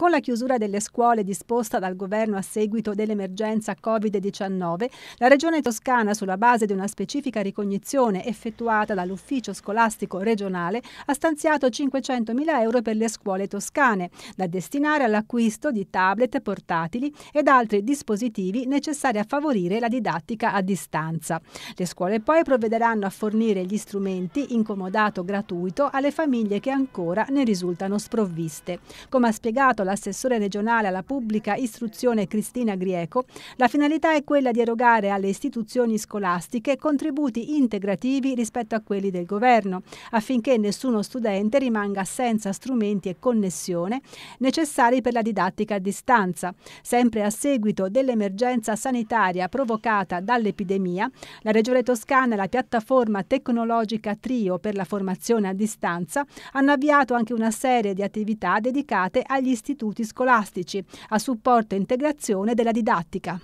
Con la chiusura delle scuole disposta dal governo a seguito dell'emergenza Covid-19, la Regione Toscana, sulla base di una specifica ricognizione effettuata dall'Ufficio Scolastico Regionale, ha stanziato 500.000 euro per le scuole toscane, da destinare all'acquisto di tablet portatili ed altri dispositivi necessari a favorire la didattica a distanza. Le scuole poi provvederanno a fornire gli strumenti in comodato gratuito alle famiglie che ancora ne risultano sprovviste. Come ha spiegato l'assessore regionale alla pubblica istruzione Cristina Grieco, la finalità è quella di erogare alle istituzioni scolastiche contributi integrativi rispetto a quelli del governo, affinché nessuno studente rimanga senza strumenti e connessione necessari per la didattica a distanza. Sempre a seguito dell'emergenza sanitaria provocata dall'epidemia, la Regione Toscana e la piattaforma tecnologica Trio per la formazione a distanza hanno avviato anche una serie di attività dedicate agli istituti istituti scolastici a supporto e integrazione della didattica.